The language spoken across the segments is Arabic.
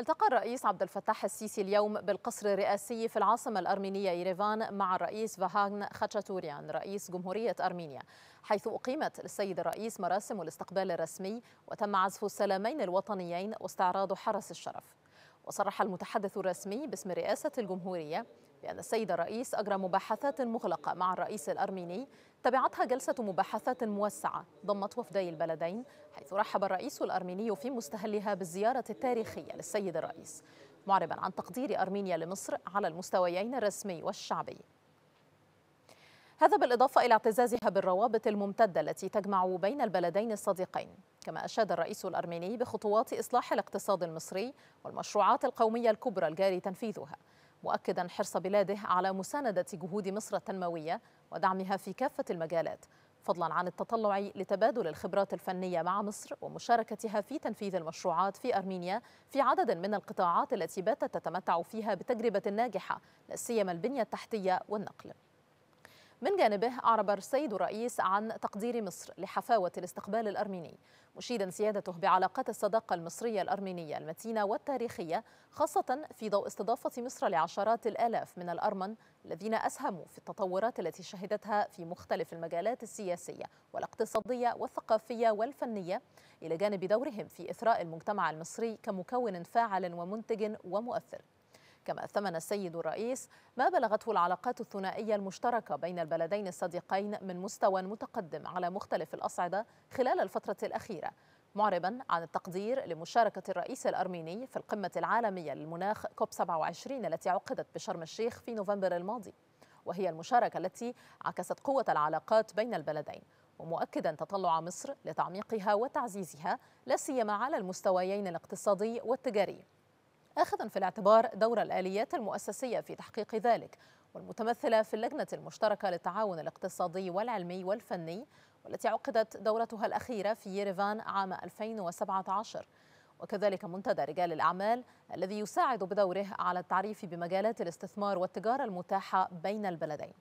التقى الرئيس عبد الفتاح السيسي اليوم بالقصر الرئاسي في العاصمة الأرمينية إيريفان مع الرئيس فاهان خاتشاتوريان رئيس جمهورية أرمينيا حيث أقيمت للسيد الرئيس مراسم الاستقبال الرسمي وتم عزف السلامين الوطنيين واستعراض حرس الشرف وصرح المتحدث الرسمي باسم رئاسة الجمهورية بأن السيد الرئيس أجرى مباحثات مغلقة مع الرئيس الأرميني تبعتها جلسة مباحثات موسعة ضمت وفدي البلدين حيث رحب الرئيس الأرميني في مستهلها بالزيارة التاريخية للسيد الرئيس معربا عن تقدير أرمينيا لمصر على المستويين الرسمي والشعبي هذا بالإضافة إلى اعتزازها بالروابط الممتدة التي تجمع بين البلدين الصديقين كما أشاد الرئيس الأرميني بخطوات إصلاح الاقتصاد المصري والمشروعات القومية الكبرى الجاري تنفيذها مؤكدا حرص بلاده على مساندة جهود مصر التنموية ودعمها في كافة المجالات فضلا عن التطلع لتبادل الخبرات الفنية مع مصر ومشاركتها في تنفيذ المشروعات في أرمينيا في عدد من القطاعات التي باتت تتمتع فيها بتجربة ناجحة لا سيما البنية التحتية والنقل من جانبه أعرب السيد الرئيس عن تقدير مصر لحفاوة الاستقبال الأرميني مشيدا سيادته بعلاقات الصداقة المصرية الأرمينية المتينة والتاريخية خاصة في ضوء استضافة مصر لعشرات الآلاف من الأرمن الذين أسهموا في التطورات التي شهدتها في مختلف المجالات السياسية والاقتصادية والثقافية والفنية إلى جانب دورهم في إثراء المجتمع المصري كمكون فاعل ومنتج ومؤثر كما ثمن السيد الرئيس ما بلغته العلاقات الثنائية المشتركة بين البلدين الصديقين من مستوى متقدم على مختلف الأصعدة خلال الفترة الأخيرة معربا عن التقدير لمشاركة الرئيس الأرميني في القمة العالمية للمناخ كوب 27 التي عقدت بشرم الشيخ في نوفمبر الماضي وهي المشاركة التي عكست قوة العلاقات بين البلدين ومؤكدا تطلع مصر لتعميقها وتعزيزها لا سيما على المستويين الاقتصادي والتجاري آخذا في الاعتبار دور الآليات المؤسسية في تحقيق ذلك والمتمثلة في اللجنة المشتركة للتعاون الاقتصادي والعلمي والفني والتي عقدت دورتها الأخيرة في ييريفان عام 2017 وكذلك منتدى رجال الأعمال الذي يساعد بدوره على التعريف بمجالات الاستثمار والتجارة المتاحة بين البلدين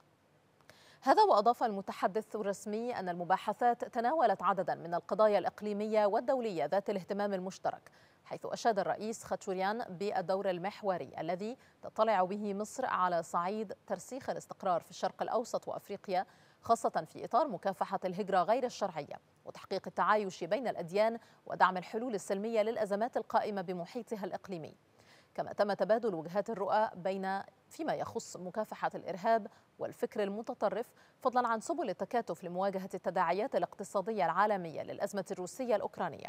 هذا وأضاف المتحدث الرسمي أن المباحثات تناولت عددا من القضايا الإقليمية والدولية ذات الاهتمام المشترك حيث أشاد الرئيس خاتشوريان بالدور المحوري الذي تطلع به مصر على صعيد ترسيخ الاستقرار في الشرق الأوسط وأفريقيا خاصة في إطار مكافحة الهجرة غير الشرعية وتحقيق التعايش بين الأديان ودعم الحلول السلمية للأزمات القائمة بمحيطها الإقليمي كما تم تبادل وجهات الرؤى بين فيما يخص مكافحة الإرهاب والفكر المتطرف فضلا عن سبل التكاتف لمواجهة التداعيات الاقتصادية العالمية للأزمة الروسية الأوكرانية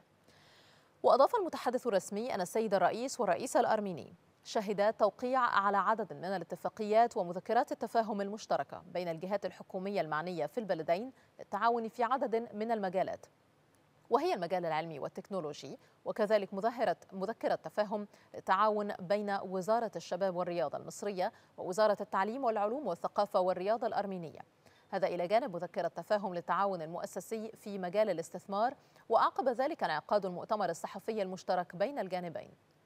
وأضاف المتحدث الرسمي أن السيد الرئيس والرئيس الأرميني شهدا توقيع على عدد من الاتفاقيات ومذكرات التفاهم المشتركة بين الجهات الحكومية المعنية في البلدين للتعاون في عدد من المجالات وهي المجال العلمي والتكنولوجي وكذلك مظاهرة مذكرة تفاهم تعاون بين وزارة الشباب والرياضة المصرية ووزارة التعليم والعلوم والثقافة والرياضة الأرمينية هذا إلى جانب مذكرة تفاهم للتعاون المؤسسي في مجال الاستثمار وأعقب ذلك انعقاد المؤتمر الصحفي المشترك بين الجانبين